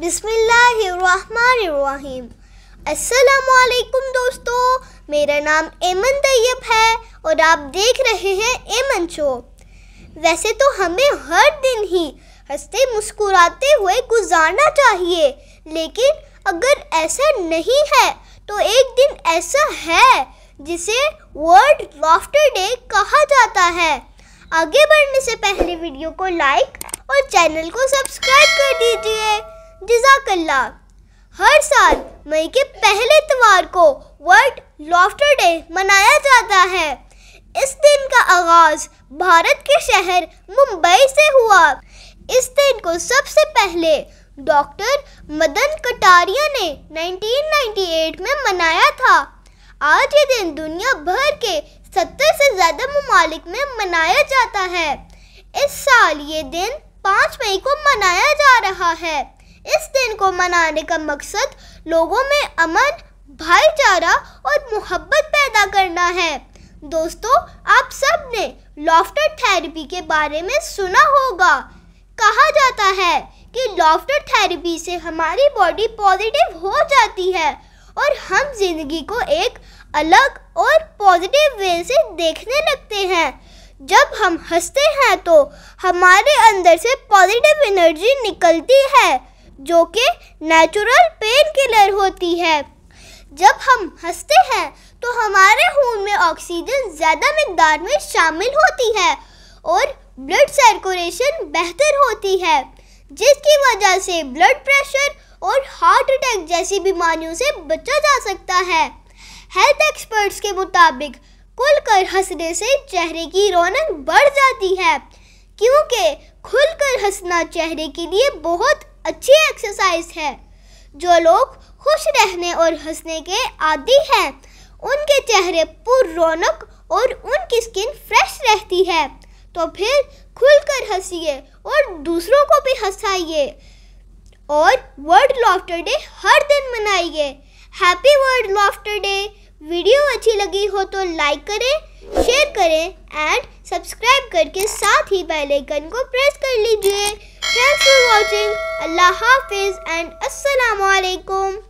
बिस्मिल्लाहिर्रहमानिर्रहीम अस्सलामुअलैकुम दोस्तों मेरा नाम एमन तैयब है और आप देख रहे हैं एमन शो वैसे तो हमें हर दिन ही हंसते मुस्कुराते हुए गुजारना चाहिए लेकिन अगर ऐसा नहीं है तो एक दिन ऐसा है जिसे वर्ल्ड लाफ्टर डे कहा जाता है आगे बढ़ने से पहले वीडियो को लाइक और चैनल को सब्सक्राइब कर दीजिए जजाकल्ला हर साल मई के पहले इतवार को वर्ल्ड लॉफ्टर डे मनाया जाता है इस दिन का आगाज भारत के शहर मुंबई से हुआ इस दिन को सबसे पहले डॉक्टर मदन कटारिया ने 1998 में मनाया था आज ये दिन दुनिया भर के 70 से ज़्यादा ममालिक में मनाया जाता है इस साल ये दिन 5 मई को मनाया जा रहा है इस दिन को मनाने का मकसद लोगों में अमन भाईचारा और मोहब्बत पैदा करना है दोस्तों आप सब ने लॉफ्टर थेरेपी के बारे में सुना होगा कहा जाता है कि लॉफ्टर थेरेपी से हमारी बॉडी पॉजिटिव हो जाती है और हम जिंदगी को एक अलग और पॉजिटिव वे से देखने लगते हैं जब हम हंसते हैं तो हमारे अंदर से पॉजिटिव एनर्जी निकलती है जो कि नेचुरल पेन किलर होती है जब हम हंसते हैं तो हमारे खून में ऑक्सीजन ज़्यादा मकदार में शामिल होती है और ब्लड सर्कुलेशन बेहतर होती है जिसकी वजह से ब्लड प्रेशर और हार्ट अटैक जैसी बीमारियों से बचा जा सकता है हेल्थ एक्सपर्ट्स के मुताबिक खुल कर हंसने से चेहरे की रौनक बढ़ जाती है क्योंकि खुल कर हंसना चेहरे के लिए बहुत अच्छी एक्सरसाइज है जो लोग खुश रहने और हंसने के आदि हैं उनके चेहरे पर रौनक और उनकी स्किन फ्रेश रहती है तो फिर खुलकर हंसिए और दूसरों को भी हंसाइए और वर्ल्ड लाफ्टर डे हर दिन मनाइए happy world laughter day video अच्छी लगी हो तो लाइक करें शेयर करें एंड सब्सक्राइब करके साथ ही बेल आइकन को प्रेस कर लीजिए Thanks for watching. Allah Hafiz and Assalamu Alaikum.